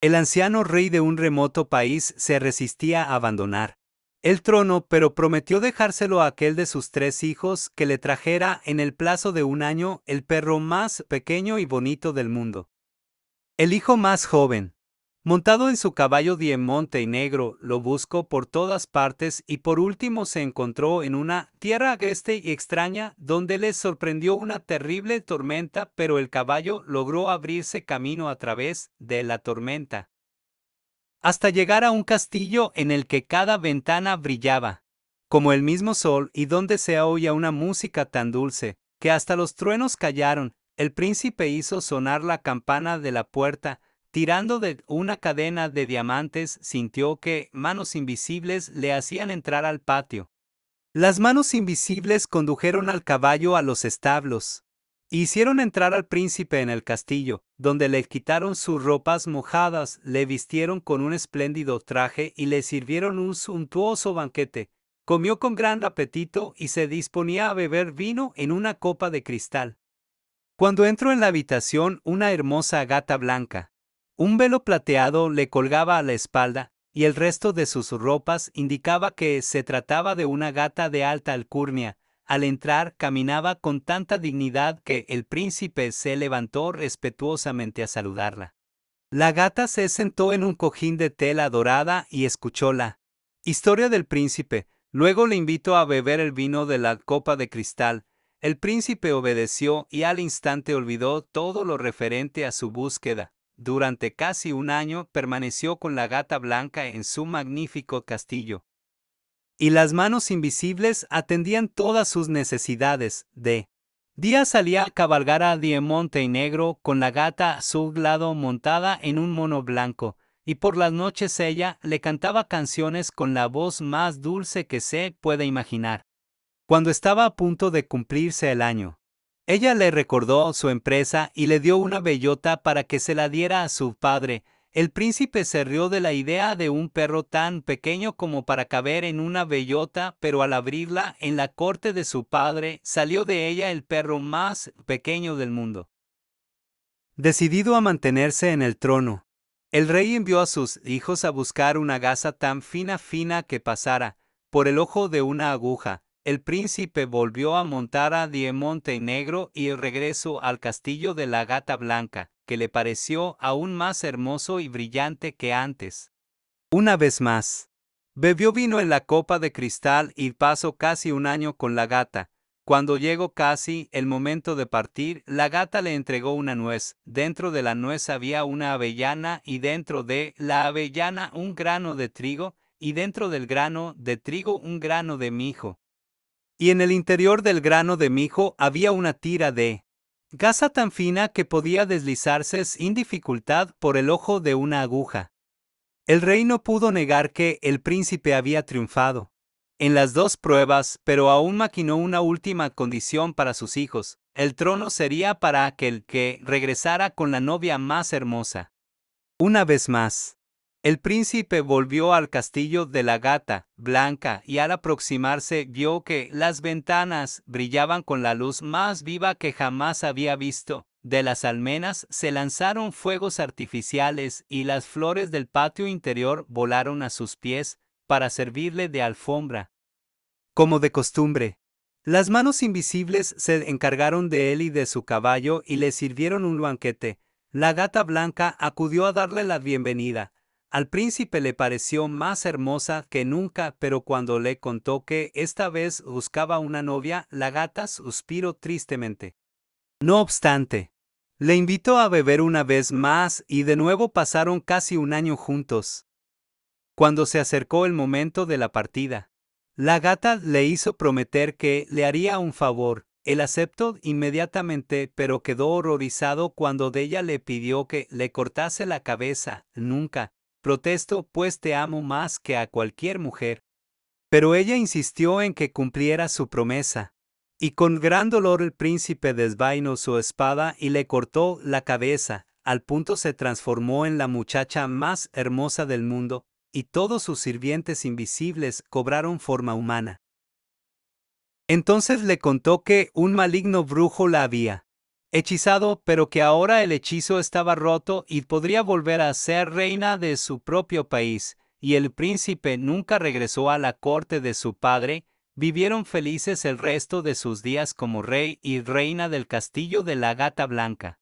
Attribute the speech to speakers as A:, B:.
A: El anciano rey de un remoto país se resistía a abandonar el trono, pero prometió dejárselo a aquel de sus tres hijos que le trajera en el plazo de un año el perro más pequeño y bonito del mundo. El hijo más joven, Montado en su caballo diemonte y negro, lo buscó por todas partes y por último se encontró en una tierra agreste y extraña donde le sorprendió una terrible tormenta, pero el caballo logró abrirse camino a través de la tormenta hasta llegar a un castillo en el que cada ventana brillaba, como el mismo sol y donde se oía una música tan dulce, que hasta los truenos callaron. El príncipe hizo sonar la campana de la puerta, Tirando de una cadena de diamantes, sintió que manos invisibles le hacían entrar al patio. Las manos invisibles condujeron al caballo a los establos. Hicieron entrar al príncipe en el castillo, donde le quitaron sus ropas mojadas, le vistieron con un espléndido traje y le sirvieron un suntuoso banquete. Comió con gran apetito y se disponía a beber vino en una copa de cristal. Cuando entró en la habitación una hermosa gata blanca, un velo plateado le colgaba a la espalda, y el resto de sus ropas indicaba que se trataba de una gata de alta alcurnia. Al entrar caminaba con tanta dignidad que el príncipe se levantó respetuosamente a saludarla. La gata se sentó en un cojín de tela dorada y escuchó la historia del príncipe. Luego le invitó a beber el vino de la copa de cristal. El príncipe obedeció y al instante olvidó todo lo referente a su búsqueda durante casi un año permaneció con la gata blanca en su magnífico castillo. Y las manos invisibles atendían todas sus necesidades, de día salía a cabalgar a Diemonte Negro con la gata a su lado montada en un mono blanco, y por las noches ella le cantaba canciones con la voz más dulce que se puede imaginar. Cuando estaba a punto de cumplirse el año, ella le recordó su empresa y le dio una bellota para que se la diera a su padre. El príncipe se rió de la idea de un perro tan pequeño como para caber en una bellota, pero al abrirla en la corte de su padre salió de ella el perro más pequeño del mundo. Decidido a mantenerse en el trono, el rey envió a sus hijos a buscar una gasa tan fina fina que pasara por el ojo de una aguja, el príncipe volvió a montar a Diemonte Negro y regresó al castillo de la Gata Blanca, que le pareció aún más hermoso y brillante que antes. Una vez más, bebió vino en la copa de cristal y pasó casi un año con la gata. Cuando llegó casi el momento de partir, la gata le entregó una nuez. Dentro de la nuez había una avellana y dentro de la avellana un grano de trigo y dentro del grano de trigo un grano de mijo y en el interior del grano de mijo había una tira de gasa tan fina que podía deslizarse sin dificultad por el ojo de una aguja. El rey no pudo negar que el príncipe había triunfado en las dos pruebas, pero aún maquinó una última condición para sus hijos. El trono sería para aquel que regresara con la novia más hermosa. Una vez más, el príncipe volvió al castillo de la gata blanca y al aproximarse vio que las ventanas brillaban con la luz más viva que jamás había visto. De las almenas se lanzaron fuegos artificiales y las flores del patio interior volaron a sus pies para servirle de alfombra. Como de costumbre, las manos invisibles se encargaron de él y de su caballo y le sirvieron un banquete. La gata blanca acudió a darle la bienvenida, al príncipe le pareció más hermosa que nunca, pero cuando le contó que esta vez buscaba una novia, la gata suspiró tristemente. No obstante, le invitó a beber una vez más y de nuevo pasaron casi un año juntos. Cuando se acercó el momento de la partida, la gata le hizo prometer que le haría un favor. Él aceptó inmediatamente, pero quedó horrorizado cuando de ella le pidió que le cortase la cabeza. Nunca Protesto, pues te amo más que a cualquier mujer. Pero ella insistió en que cumpliera su promesa. Y con gran dolor el príncipe desvainó su espada y le cortó la cabeza, al punto se transformó en la muchacha más hermosa del mundo, y todos sus sirvientes invisibles cobraron forma humana. Entonces le contó que un maligno brujo la había hechizado, pero que ahora el hechizo estaba roto y podría volver a ser reina de su propio país, y el príncipe nunca regresó a la corte de su padre, vivieron felices el resto de sus días como rey y reina del castillo de la gata blanca.